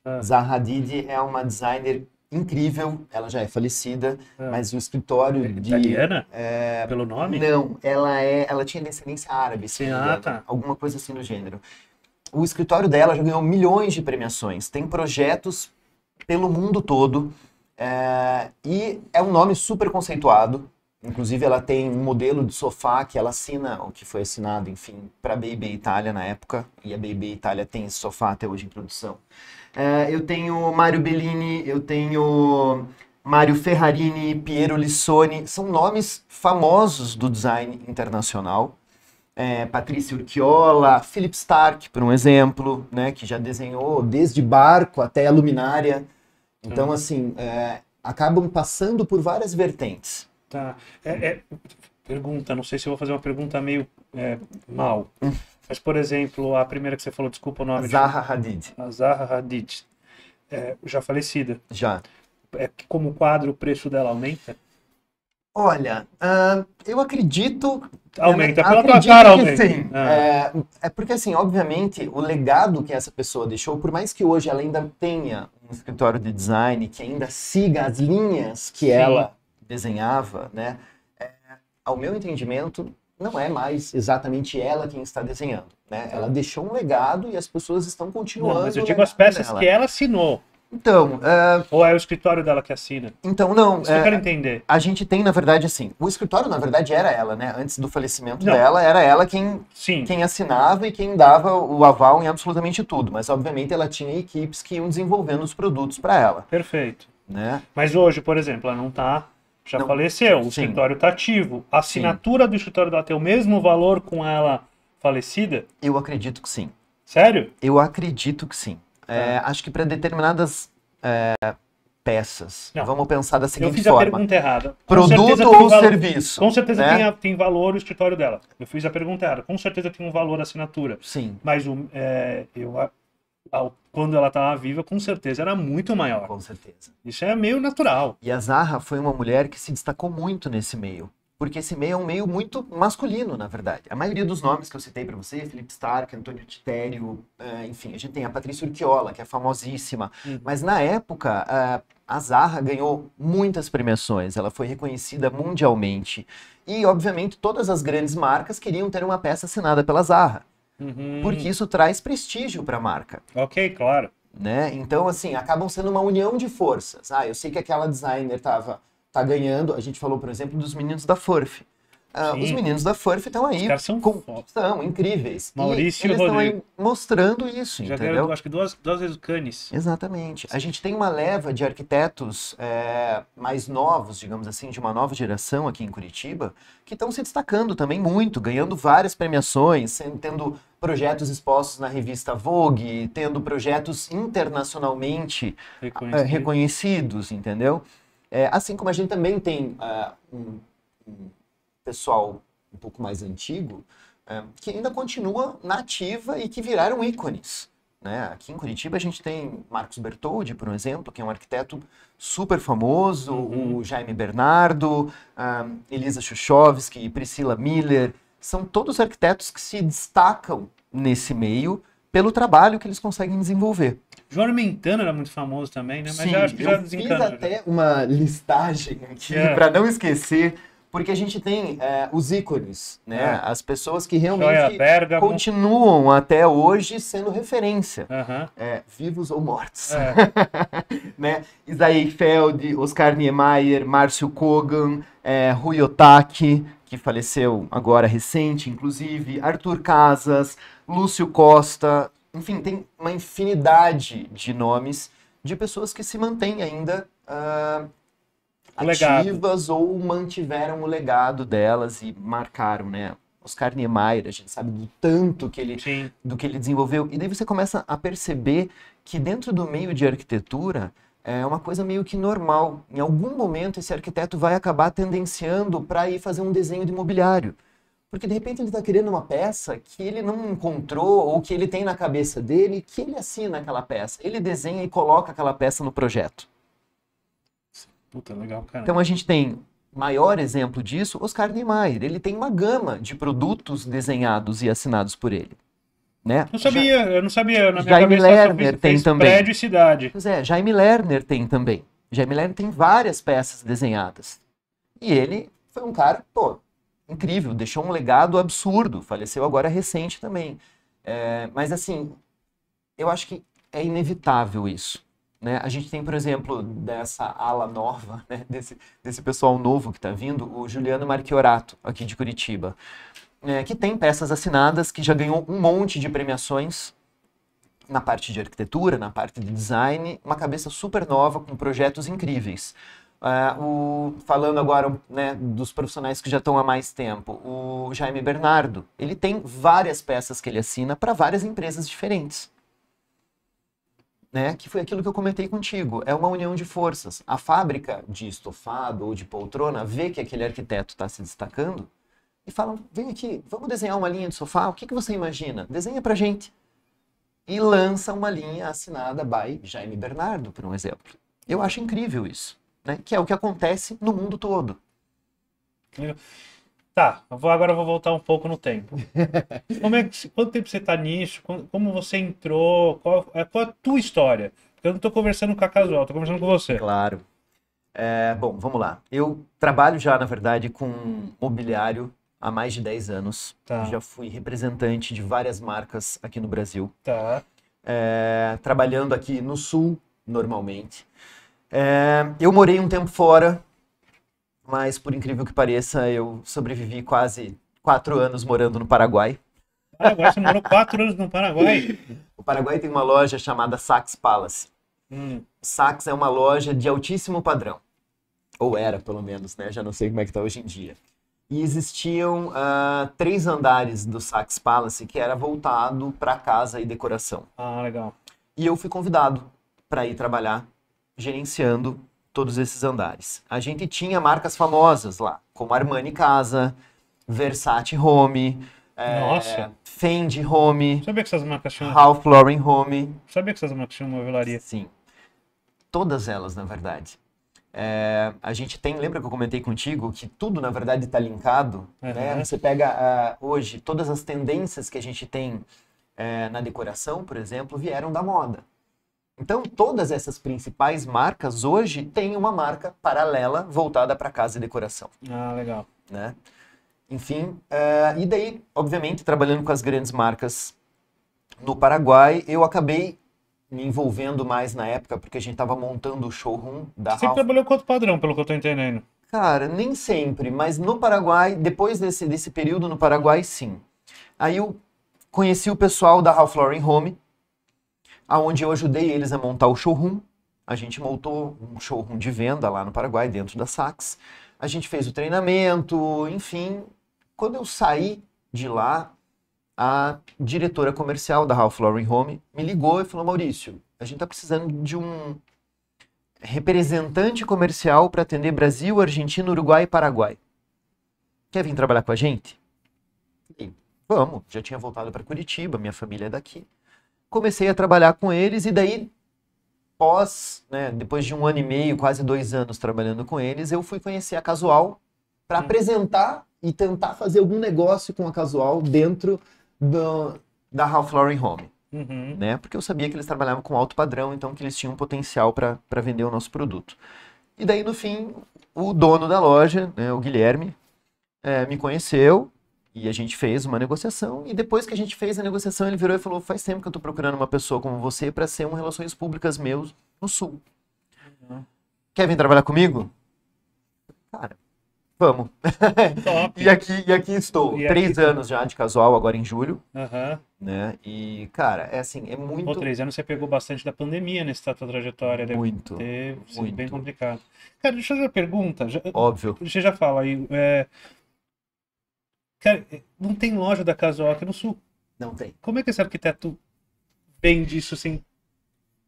Ah. Zaha Hadid é uma designer incrível, ela já é falecida, ah. mas o escritório é de italiana é, pelo nome? Não, ela é, ela tinha descendência árabe, Sim, ah, tá. alguma coisa assim no gênero. O escritório dela já ganhou milhões de premiações, tem projetos pelo mundo todo. É, e é um nome super conceituado. Inclusive, ela tem um modelo de sofá que ela assina, ou que foi assinado, enfim, para Baby Itália na época. E a Baby Itália tem esse sofá até hoje em produção. É, eu tenho Mário Bellini, eu tenho Mário Ferrarini, Piero Lissoni. São nomes famosos do design internacional. É, Patrícia Urquiola, Philip Stark, por um exemplo, né, que já desenhou desde barco até a luminária. Então, uhum. assim, é, acabam passando por várias vertentes. Tá. É, é, pergunta, não sei se vou fazer uma pergunta meio é, mal. Mas, por exemplo, a primeira que você falou, desculpa o nome. Zaha de... Hadid. A Zaha Hadid. É, já falecida. Já. É, como quadro, o preço dela aumenta? Olha, uh, eu acredito. Aumenta, pela tua cara aumenta. Sim. Ah. É, é, porque, assim, obviamente, o legado que essa pessoa deixou, por mais que hoje ela ainda tenha um escritório de design que ainda siga as linhas que Sim. ela desenhava, né? É, ao meu entendimento, não é mais exatamente ela quem está desenhando, né? Ela deixou um legado e as pessoas estão continuando. Não, mas eu digo as peças dela. que ela assinou. Então. É, Ou é o escritório dela que assina? Então, não. Isso é... que eu é, quero entender. A gente tem, na verdade, assim. O escritório, na verdade, era ela, né? Antes do falecimento não. dela, era ela quem, Sim. quem assinava e quem dava o aval em absolutamente tudo. Mas, obviamente, ela tinha equipes que iam desenvolvendo os produtos para ela. Perfeito. Né? Mas hoje, por exemplo, ela não está já não. faleceu, o Sim. escritório está ativo. A assinatura sim. do escritório dela tem o mesmo valor com ela falecida? Eu acredito que sim. Sério? Eu acredito que sim. É, tá. acho que para determinadas é, peças. Não. Vamos pensar da seguinte forma. Eu fiz a pergunta errada. Com Produto ou serviço? Com certeza né? tem, tem, valor o escritório dela. Eu fiz a pergunta errada. Com certeza tem um valor a assinatura. Sim. Mas o, é, eu, quando ela estava tá viva, com certeza era muito maior. Com certeza. Isso é meio natural. E a Zarra foi uma mulher que se destacou muito nesse meio porque esse meio é um meio muito masculino, na verdade. A maioria dos nomes que eu citei para você, Felipe Stark, Antônio Titério, eh, enfim, a gente tem a Patrícia Urquiola, que é famosíssima. Uhum. Mas na época, eh, a Zarra ganhou muitas premiações, ela foi reconhecida mundialmente. E, obviamente, todas as grandes marcas queriam ter uma peça assinada pela Zarra. Uhum. Porque isso traz prestígio para a marca. Ok, claro. Né? Então, assim, acabam sendo uma união de forças. Ah, eu sei que aquela designer estava tá ganhando. A gente falou, por exemplo, dos meninos da FORF. Ah, os meninos da FURF estão aí. Os caras são, com, são incríveis. Maurício e, e eles estão aí mostrando isso, Já entendeu? Deram, acho que duas, duas vezes o Canis. Exatamente. A gente tem uma leva de arquitetos é, mais novos, digamos assim, de uma nova geração aqui em Curitiba, que estão se destacando também muito, ganhando várias premiações, tendo projetos expostos na revista Vogue, tendo projetos internacionalmente reconhecidos, ah, reconhecidos entendeu? É, assim como a gente também tem uh, um, um, pessoal um pouco mais antigo uh, que ainda continua na ativa e que viraram ícones. Né? Aqui em Curitiba a gente tem Marcos Bertoldi, por exemplo, que é um arquiteto super famoso, uhum. o Jaime Bernardo, uh, Elisa Chuchovski, Priscila Miller, são todos arquitetos que se destacam nesse meio pelo trabalho que eles conseguem desenvolver. João Mentana era muito famoso também, né? Mas Sim, já acho que já Fiz né? até já. uma listagem aqui é. para não esquecer, porque a gente tem é, os ícones, né? É. As pessoas que realmente continuam até hoje sendo referência, é, vivos ou mortos, é. né? Isaí Feld, Oscar Niemeyer, Márcio Kogan, é, Rui Otaki, que faleceu agora recente, inclusive, Arthur Casas, Lúcio Costa, enfim, tem uma infinidade de nomes de pessoas que se mantêm ainda uh, ativas ou mantiveram o legado delas e marcaram, né? Oscar Niemeyer, a gente sabe do tanto que ele, do que ele desenvolveu. E daí você começa a perceber que dentro do meio de arquitetura, é uma coisa meio que normal. Em algum momento, esse arquiteto vai acabar tendenciando para ir fazer um desenho de imobiliário. Porque, de repente, ele está querendo uma peça que ele não encontrou ou que ele tem na cabeça dele, que ele assina aquela peça. Ele desenha e coloca aquela peça no projeto. Puta, legal, cara. Então, a gente tem maior exemplo disso, Oscar Niemeyer. Ele tem uma gama de produtos desenhados e assinados por ele. Né? Não sabia, eu não sabia. Na minha Jaime Lerner tem também. Prédio e cidade. Pois é, Jaime Lerner tem também. Jaime Lerner tem várias peças desenhadas. E ele foi um cara, pô, incrível, deixou um legado absurdo. Faleceu agora recente também. É, mas assim, eu acho que é inevitável isso. Né? A gente tem, por exemplo, dessa ala nova, né? desse, desse pessoal novo que está vindo, o Juliano Marchiorato, aqui de Curitiba é, que tem peças assinadas, que já ganhou um monte de premiações na parte de arquitetura, na parte de design, uma cabeça super nova com projetos incríveis. Uh, o, falando agora né, dos profissionais que já estão há mais tempo, o Jaime Bernardo, ele tem várias peças que ele assina para várias empresas diferentes. Né, que foi aquilo que eu comentei contigo, é uma união de forças. A fábrica de estofado ou de poltrona vê que aquele arquiteto está se destacando e falam: vem aqui, vamos desenhar uma linha de sofá? O que, que você imagina? Desenha pra gente. E lança uma linha assinada by Jaime Bernardo, por um exemplo. Eu acho incrível isso, né? que é o que acontece no mundo todo. Tá, vou, agora eu vou voltar um pouco no tempo. Como é que, quanto tempo você está nisso? Como você entrou? Qual, é, qual a tua história? Porque eu não estou conversando com a Casual, estou conversando com você. Claro. É, bom, vamos lá. Eu trabalho já, na verdade, com mobiliário há mais de 10 anos. Tá. Já fui representante de várias marcas aqui no Brasil. Tá. É, trabalhando aqui no Sul, normalmente. É, eu morei um tempo fora, mas por incrível que pareça, eu sobrevivi quase quatro anos morando no Paraguai. Paraguai, ah, você morou quatro anos no Paraguai? O Paraguai tem uma loja chamada Saks Palace. Hum. é uma loja de altíssimo padrão. Ou era, pelo menos, né? Já não sei como é que tá hoje em dia e existiam uh, três andares do Sax Palace que era voltado para casa e decoração. Ah, legal. E eu fui convidado para ir trabalhar gerenciando todos esses andares. A gente tinha marcas famosas lá, como Armani Casa, Versace Home, é, Fendi Home. Sabia que essas marcas tinham? Ralph Lauren Home. Sabia que essas marcas tinham uma velaria? Sim. Todas elas, na verdade. É, a gente tem, lembra que eu comentei contigo que tudo na verdade está linkado, uhum. né? Você pega uh, hoje todas as tendências que a gente tem uh, na decoração, por exemplo, vieram da moda. Então todas essas principais marcas hoje têm uma marca paralela voltada para casa e decoração. Ah, legal. Né? Enfim, uh, e daí, obviamente, trabalhando com as grandes marcas no Paraguai, eu acabei me envolvendo mais na época, porque a gente tava montando o showroom da Você sempre trabalhou com outro padrão, pelo que eu tô entendendo. Cara, nem sempre, mas no Paraguai, depois desse, desse período no Paraguai, sim. Aí eu conheci o pessoal da Ralph Lauren Home, aonde eu ajudei eles a montar o showroom. A gente montou um showroom de venda lá no Paraguai, dentro da Saks. A gente fez o treinamento, enfim. Quando eu saí de lá, a diretora comercial da Ralph Lauren Home me ligou e falou: Maurício, a gente está precisando de um representante comercial para atender Brasil, Argentina, Uruguai e Paraguai. Quer vir trabalhar com a gente? E, vamos, já tinha voltado para Curitiba, minha família é daqui. Comecei a trabalhar com eles e daí, pós, né, depois de um ano e meio, quase dois anos trabalhando com eles, eu fui conhecer a Casual para apresentar e tentar fazer algum negócio com a Casual dentro do, da Ralph Lauren Home. Uhum. Né? Porque eu sabia que eles trabalhavam com alto padrão, então que eles tinham potencial para vender o nosso produto. E daí, no fim, o dono da loja, né, o Guilherme, é, me conheceu e a gente fez uma negociação. E depois que a gente fez a negociação, ele virou e falou: Faz tempo que eu estou procurando uma pessoa como você para ser um Relações Públicas meus no Sul. Uhum. Quer vir trabalhar comigo? Cara, Vamos. e, aqui, e aqui estou. E três aqui... anos já de casual, agora em julho. Uhum. Né? E, cara, é assim, é muito. Pô, três anos você pegou bastante da pandemia nessa tua trajetória. Deve muito. Ter sido muito. bem complicado. Cara, deixa eu fazer uma pergunta. Já... Óbvio. Você já fala aí. É... Cara, não tem loja da casual aqui no sul. Não tem. Como é que esse arquiteto vende isso sem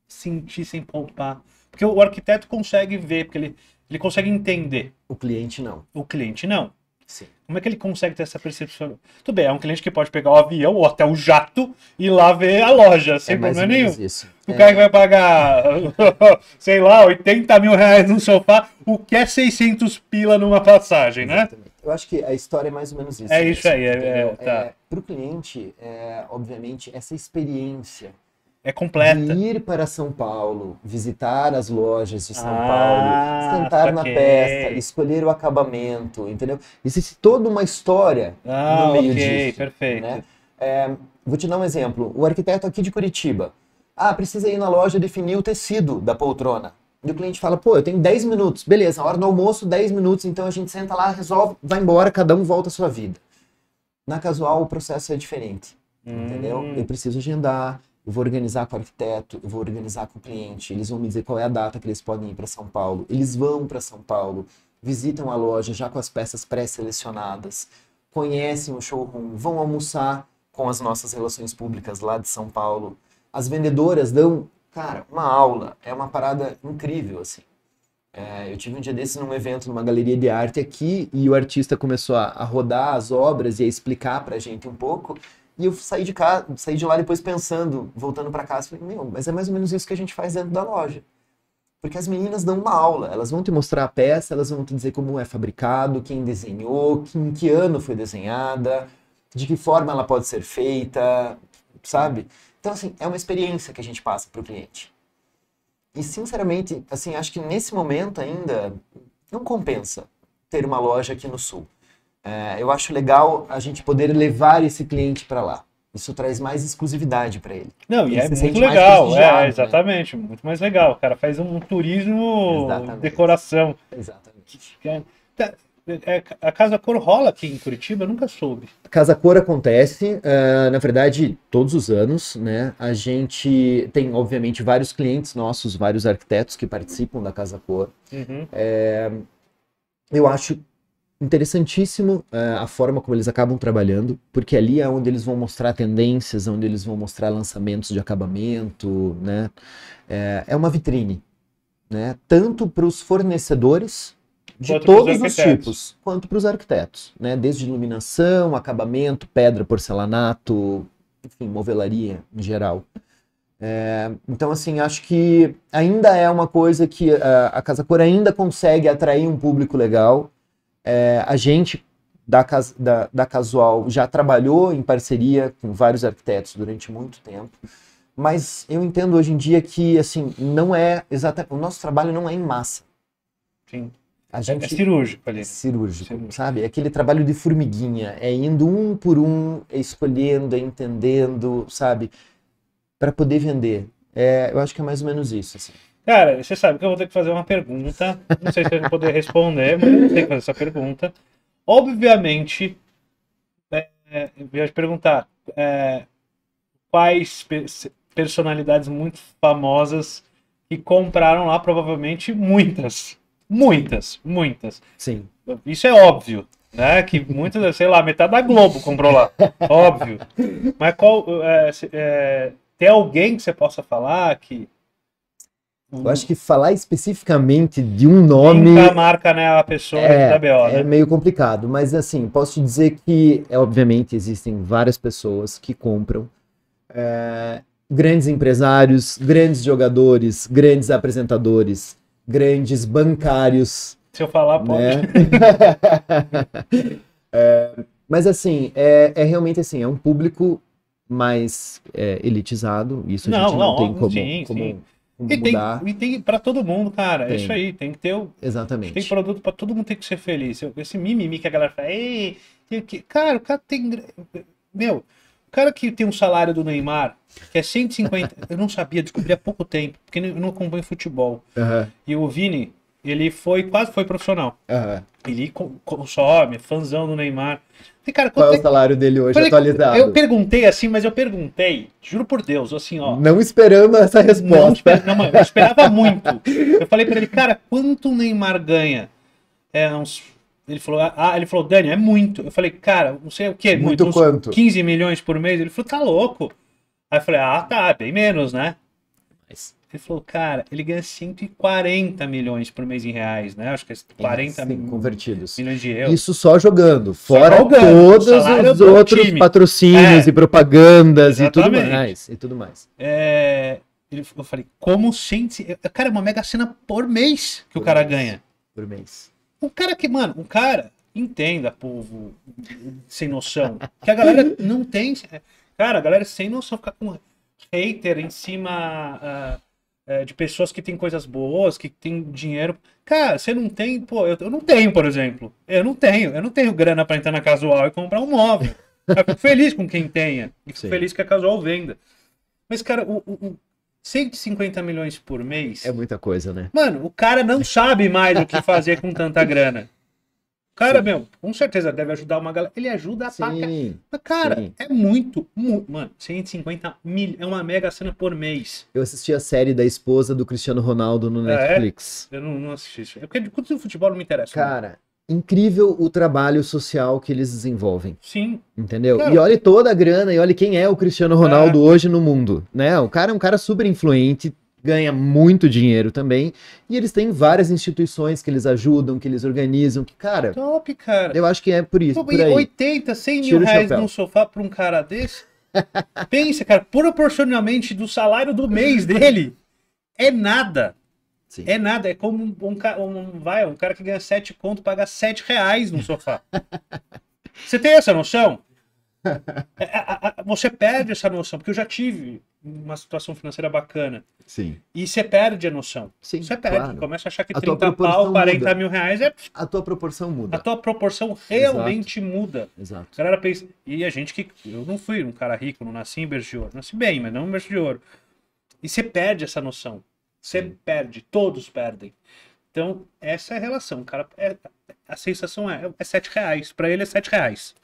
sentir, sem poupar? Porque o arquiteto consegue ver, porque ele ele consegue entender. O cliente não. O cliente não. Sim. Como é que ele consegue ter essa percepção? Tudo bem, é um cliente que pode pegar o avião ou até o jato e lá ver a loja, sem é problema nenhum. Isso. O é. cara que vai pagar, sei lá, 80 mil reais num sofá, o que é 600 pila numa passagem, né? Exatamente. né? Eu acho que a história é mais ou menos isso. É isso aí. É, é, tá. É, Para o cliente, é, obviamente, essa experiência é completa. De ir para São Paulo, visitar as lojas de São ah, Paulo, sentar na peça, escolher o acabamento, entendeu? Existe toda uma história ah, no meio okay, disso. Né? Perfeito. Né? É, vou te dar um exemplo. O arquiteto aqui de Curitiba. Ah, precisa ir na loja definir o tecido da poltrona. E o cliente fala, pô, eu tenho 10 minutos. Beleza, a hora do almoço, 10 minutos, então a gente senta lá, resolve, vai embora, cada um volta à sua vida. Na casual, o processo é diferente. Hum. Entendeu? Eu preciso agendar, eu vou organizar com o arquiteto, eu vou organizar com o cliente, eles vão me dizer qual é a data que eles podem ir para São Paulo. Eles vão para São Paulo, visitam a loja já com as peças pré-selecionadas, conhecem o showroom, vão almoçar com as nossas relações públicas lá de São Paulo. As vendedoras dão, cara, uma aula, é uma parada incrível, assim. É, eu tive um dia desses num evento, numa galeria de arte aqui, e o artista começou a, a rodar as obras e a explicar para gente um pouco. E eu saí de casa, saí de lá depois pensando, voltando para casa, falei, meu, mas é mais ou menos isso que a gente faz dentro da loja. Porque as meninas dão uma aula, elas vão te mostrar a peça, elas vão te dizer como é fabricado, quem desenhou, em que ano foi desenhada, de que forma ela pode ser feita, sabe? Então, assim, é uma experiência que a gente passa para o cliente. E, sinceramente, assim, acho que nesse momento ainda não compensa ter uma loja aqui no Sul é, eu acho legal a gente poder levar esse cliente para lá. Isso traz mais exclusividade para ele. Não, ele e é muito legal, é, né? exatamente, né? muito mais legal. O cara faz um turismo exatamente. decoração. Exatamente. É, a Casa Cor rola aqui em Curitiba, eu nunca soube. A Casa Cor acontece, uh, na verdade, todos os anos, né? A gente tem, obviamente, vários clientes nossos, vários arquitetos que participam da Casa Cor. Uhum. É, eu acho interessantíssimo é, a forma como eles acabam trabalhando, porque ali é onde eles vão mostrar tendências, onde eles vão mostrar lançamentos de acabamento, né? É, é uma vitrine, né? Tanto para os fornecedores de quanto todos os tipos, quanto para os arquitetos, né? Desde iluminação, acabamento, pedra, porcelanato, enfim, movelaria em geral. É, então, assim, acho que ainda é uma coisa que a, é, a Casa Cor ainda consegue atrair um público legal, é, a gente da, da, da Casual já trabalhou em parceria com vários arquitetos durante muito tempo, mas eu entendo hoje em dia que assim não é exatamente o nosso trabalho não é em massa. Sim. A é, gente é cirúrgico ali. É cirúrgico, cirúrgico, sabe? É aquele trabalho de formiguinha, é indo um por um, é escolhendo, é entendendo, sabe? Para poder vender. É, eu acho que é mais ou menos isso. Assim. Cara, você sabe que eu vou ter que fazer uma pergunta. Não sei se eu vou poder responder, mas eu vou ter que fazer essa pergunta. Obviamente, é, eu ia te perguntar é, quais pe personalidades muito famosas que compraram lá, provavelmente muitas. Muitas, muitas. Sim. Isso é óbvio, né? Que muitas, sei lá, metade da Globo comprou lá. óbvio. Mas qual. É, é, tem alguém que você possa falar que Uhum. Eu acho que falar especificamente de um nome. Quem tá marca né, a pessoa é, da BO, é né? É meio complicado, mas assim, posso te dizer que, é, obviamente, existem várias pessoas que compram. É, grandes empresários, grandes jogadores, grandes apresentadores, grandes bancários. Se eu falar, pode. Né? é, mas assim, é, é, realmente assim, é um público mais é, elitizado. Isso não, a gente não, não tem como. Sim, como... Sim e mudar. tem, tem para todo mundo, cara. É tem. É isso aí, tem que ter o. Exatamente. Tem produto para todo mundo tem que ser feliz. Esse mimimi que a galera fala, ei, que... cara, o cara tem. Meu, o cara que tem um salário do Neymar, que é 150. eu não sabia, descobri há pouco tempo, porque eu não acompanho futebol. Uhum. E o Vini, ele foi, quase foi profissional. Uhum. Ele consome, fãzão do Neymar. E, cara, Qual é o salário dele hoje falei, atualizado? Eu perguntei assim, mas eu perguntei, juro por Deus, assim, ó. Não esperando essa resposta. Não, esper, não eu esperava muito. Eu falei para ele, cara, quanto o Neymar ganha? É, uns, ele falou, ah, ah, ele falou, Dani, é muito. Eu falei, cara, não sei o que, muito. muito quanto? 15 milhões por mês? Ele falou, tá louco. Aí eu falei, ah, tá, bem menos, né? Mas ele falou, cara, ele ganha 140 milhões por mês em reais, né? Acho que é 40 Sim, convertidos. milhões de euros. Isso só jogando, fora só jogando, todos os outros time. patrocínios é, e propagandas e tudo mais. E tudo mais. É, ele, eu falei, como 100... Cara, é uma mega cena por mês que por o cara mês. ganha. Por mês. Um cara que, mano, um cara, entenda, povo sem noção, que a galera não tem... É, cara, a galera sem noção fica com hater em cima... Uh, é, de pessoas que têm coisas boas, que têm dinheiro. Cara, você não tem, pô, eu, eu não tenho, por exemplo. Eu não tenho, eu não tenho grana para entrar na casual e comprar um móvel. Eu fico feliz com quem tenha. E fico Sim. feliz que a casual venda. Mas, cara, o, o, o 150 milhões por mês. É muita coisa, né? Mano, o cara não sabe mais o que fazer com tanta grana. Cara, Sim. meu, com certeza deve ajudar uma galera. Ele ajuda Sim. pra cara. Sim. é muito, muito. Mano, 150 mil é uma mega cena por mês. Eu assisti a série da esposa do Cristiano Ronaldo no é? Netflix. É? Eu não, não, assisti isso. É porque de cultura futebol não me interessa. Cara, muito. incrível o trabalho social que eles desenvolvem. Sim. Entendeu? e olhe toda a grana e olhe quem é o Cristiano Ronaldo é. hoje no mundo. Né? O cara é um cara super influente, ganha muito dinheiro também. E eles têm várias instituições que eles ajudam, que eles organizam, que, cara. Top, cara. Eu acho que é por isso. por aí. 80, 100 mil reais num sofá pra um cara desse. Pensa, cara, proporcionalmente do salário do mês dele, é nada. Sim. É nada, é como um, um, um, vai, um cara que ganha 7 conto paga 7 reais num sofá. Você tem essa noção? É, é, você perde essa noção, porque eu já tive uma situação financeira bacana. Sim. E você perde a noção. Sim, você perde. Claro. Começa a achar que a 30 pau, 40 muda. mil reais é. A tua proporção muda. A tua proporção realmente Exato. muda. Exato. A galera pensa. E a gente que. Eu não fui um cara rico, não nasci em berço de ouro. Nasci bem, mas não em berço de ouro. E você perde essa noção. Você Sim. perde. Todos perdem. Então, essa é a relação, cara. É, a sensação é, é 7 reais. Para ele é 7 reais.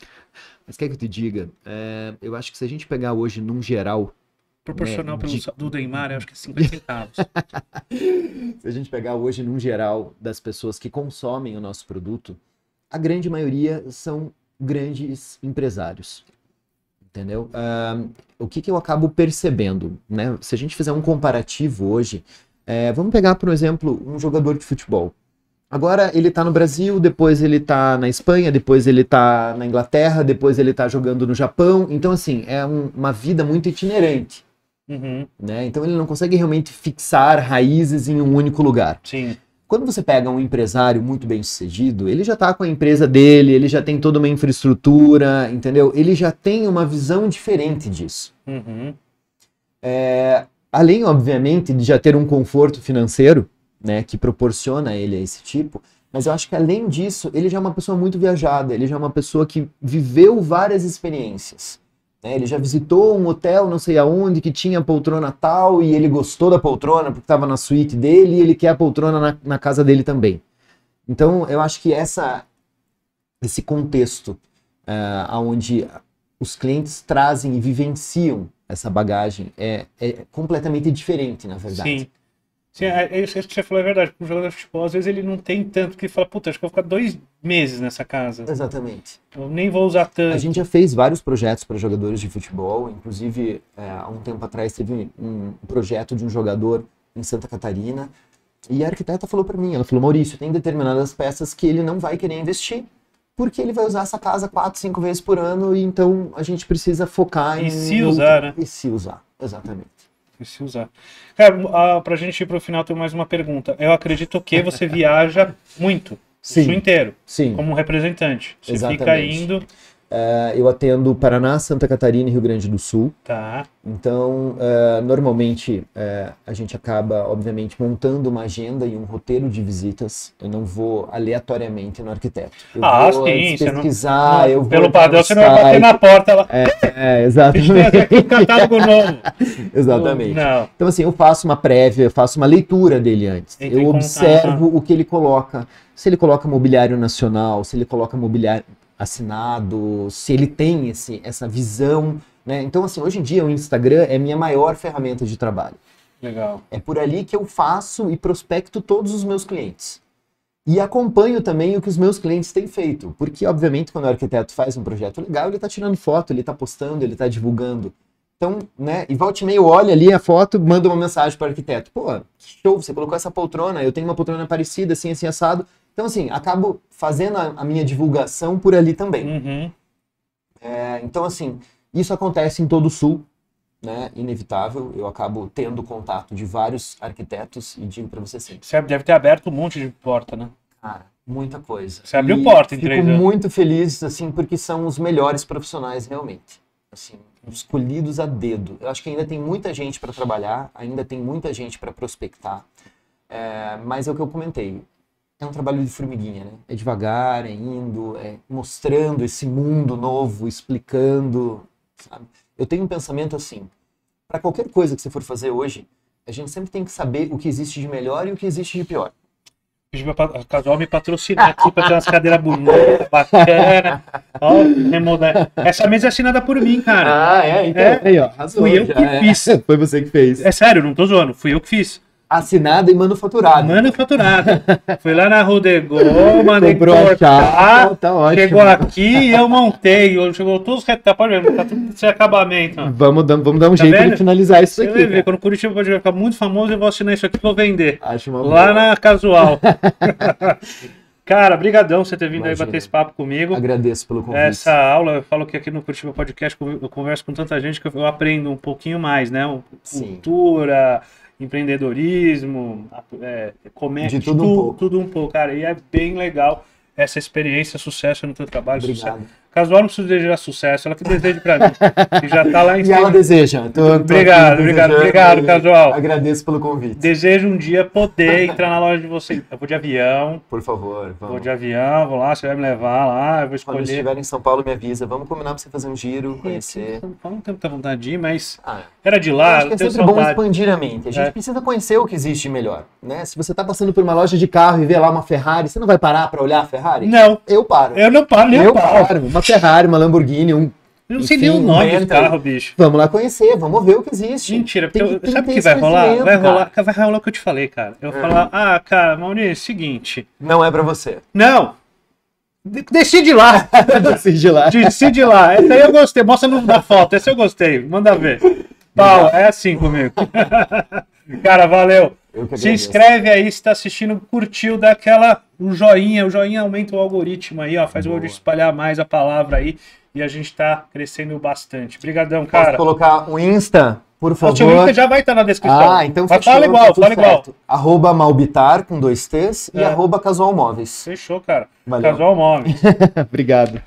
Mas quer que eu te diga? É, eu acho que se a gente pegar hoje num geral. Proporcional né, pelo de... do Neymar, eu acho que é 50 centavos. se a gente pegar hoje num geral das pessoas que consomem o nosso produto, a grande maioria são grandes empresários. Entendeu? Uh, o que, que eu acabo percebendo? Né? Se a gente fizer um comparativo hoje, é, vamos pegar, por exemplo, um jogador de futebol. Agora ele tá no Brasil, depois ele tá na Espanha, depois ele tá na Inglaterra, depois ele tá jogando no Japão. Então, assim, é um, uma vida muito itinerante. Uhum. Né? Então ele não consegue realmente fixar raízes em um único lugar. Sim. Quando você pega um empresário muito bem sucedido, ele já está com a empresa dele, ele já tem toda uma infraestrutura, entendeu? Ele já tem uma visão diferente disso. Uhum. É, além, obviamente, de já ter um conforto financeiro, né, que proporciona a ele esse tipo, mas eu acho que além disso, ele já é uma pessoa muito viajada, ele já é uma pessoa que viveu várias experiências. Né? Ele já visitou um hotel, não sei aonde, que tinha poltrona tal e ele gostou da poltrona porque estava na suíte dele e ele quer a poltrona na, na casa dele também. Então, eu acho que essa, esse contexto uh, eh, onde os clientes trazem e vivenciam essa bagagem é, é completamente diferente, na verdade. Sim. Sim, é, é, é isso que você falou é verdade, porque o jogador de futebol, às vezes ele não tem tanto que ele fala, puta, acho que eu vou ficar dois meses nessa casa. Exatamente. Eu nem vou usar tanto. A gente já fez vários projetos para jogadores de futebol, inclusive é, há um tempo atrás teve um projeto de um jogador em Santa Catarina, e a arquiteta falou para mim, ela falou, Maurício, tem determinadas peças que ele não vai querer investir, porque ele vai usar essa casa quatro, cinco vezes por ano, e então a gente precisa focar e em... E se usar, outro... né? E se usar, exatamente se usar. Cara, ah, pra gente ir pro final, tem mais uma pergunta. Eu acredito que você viaja muito. Sim. O sul inteiro. Sim. Como representante. Você Exatamente. fica indo. Uh, eu atendo Paraná, Santa Catarina e Rio Grande do Sul. Tá. Então, uh, normalmente, uh, a gente acaba, obviamente, montando uma agenda e um roteiro de visitas. Eu não vou aleatoriamente no arquiteto. Eu ah, vou sim. pesquisar, não, não, eu vou... Pelo padrão, você não vai bater na porta lá. É, é exatamente. novo. exatamente. Não. Então, assim, eu faço uma prévia, eu faço uma leitura dele antes. Entre eu observo o que ele coloca se ele coloca mobiliário nacional, se ele coloca mobiliário assinado, se ele tem esse, essa visão. Né? Então, assim, hoje em dia o Instagram é minha maior ferramenta de trabalho. Legal. É por ali que eu faço e prospecto todos os meus clientes. E acompanho também o que os meus clientes têm feito. Porque, obviamente, quando o arquiteto faz um projeto legal, ele está tirando foto, ele está postando, ele está divulgando. Então, né? E volta e olha ali a foto, manda uma mensagem para o arquiteto. Pô, show, você colocou essa poltrona, eu tenho uma poltrona parecida, assim, assim, assado. Então, assim, acabo fazendo a, a minha divulgação por ali também. Uhum. É, então, assim, isso acontece em todo o Sul, né? Inevitável. Eu acabo tendo contato de vários arquitetos e digo para você sempre. Você deve ter aberto um monte de porta, né? Cara, muita coisa. Você abriu e porta em três Fico muito feliz, assim, porque são os melhores profissionais realmente. Assim, escolhidos a dedo. Eu acho que ainda tem muita gente para trabalhar, ainda tem muita gente para prospectar. É, mas é o que eu comentei é um trabalho de formiguinha, né? É devagar, é indo, é mostrando esse mundo novo, explicando, sabe? Eu tenho um pensamento assim, para qualquer coisa que você for fazer hoje, a gente sempre tem que saber o que existe de melhor e o que existe de pior. O casual me patrocinar aqui para ter umas cadeiras bonitas, bacana. Ó, remodelar. Né? Essa mesa é assinada por mim, cara. Ah, é? Então, é, aí, ó, fui eu já, que é. fiz. Foi você que fez. É sério, não tô zoando. Fui eu que fiz assinada e manufaturada. Manufaturada. Fui lá na Rodegol, mandei Comprou cortar, tá ótimo. chegou aqui e eu montei. Chegou todos os retalhos, tá, pode ver, tá tudo sem acabamento. Vamos, dar, vamos dar um tá jeito velho? de finalizar isso Você aqui. Ver, quando o Curitiba pode ficar muito famoso, eu vou assinar isso aqui e vou vender. Acho uma boa. Lá na Casual. Cara, brigadão por você ter vindo Imagina. aí bater esse papo comigo. Agradeço pelo convite. Essa aula, eu falo que aqui no Curitiba Podcast eu converso com tanta gente que eu aprendo um pouquinho mais, né? Cultura, Sim empreendedorismo, é, comércio, de tudo, tudo, um pouco. tudo um pouco, cara. E é bem legal essa experiência, sucesso no teu trabalho. Obrigado. Sucesso. Casual não precisa desejar sucesso, ela que deseja para mim. E já tá lá em cima. E ela deseja. Tô, tô obrigado, obrigado, obrigado, Casual. Agradeço pelo convite. Desejo um dia poder entrar na loja de vocês. Eu vou de avião. Por favor, vamos. Vou de avião, vou lá, você vai me levar lá, eu vou escolher. Quando estiver em São Paulo, me avisa. Vamos combinar para você fazer um giro, conhecer. São não tenho muita vontade de ir, mas ah, era de lá. Acho que é sempre bom expandir a mente. A gente é. precisa conhecer o que existe melhor. Né? Se você tá passando por uma loja de carro e vê lá uma Ferrari, você não vai parar para olhar a Ferrari? Não. Eu paro. Eu não paro, nem eu, eu paro. paro. Ferrari, uma Lamborghini, um. Eu não sei enfim, nem o nome do carro, bicho. Vamos lá conhecer, vamos ver o que existe. Mentira, porque eu, sabe o que vai rolar? Vai rolar, cara. vai rolar o que eu te falei, cara. Eu vou é. falar, ah, cara, Maurício, seguinte. Não é para você. Não! Decide lá. Decide lá. Decide lá. Essa aí eu gostei. Mostra no, da foto. Essa eu gostei. Manda ver. Paulo, é assim comigo. cara, valeu. Se inscreve aí se tá assistindo, curtiu, daquela um joinha, o joinha aumenta o algoritmo aí, ó, faz Boa. o algoritmo espalhar mais a palavra aí e a gente tá crescendo bastante. Obrigadão, cara. Posso colocar um Insta, por favor? O Insta já vai estar tá na descrição. Ah, então Mas fala igual, fala igual. Arroba Malbitar com dois T's é. e arroba Casual Móveis. Fechou, cara. Valeu. Casual Móveis. Obrigado.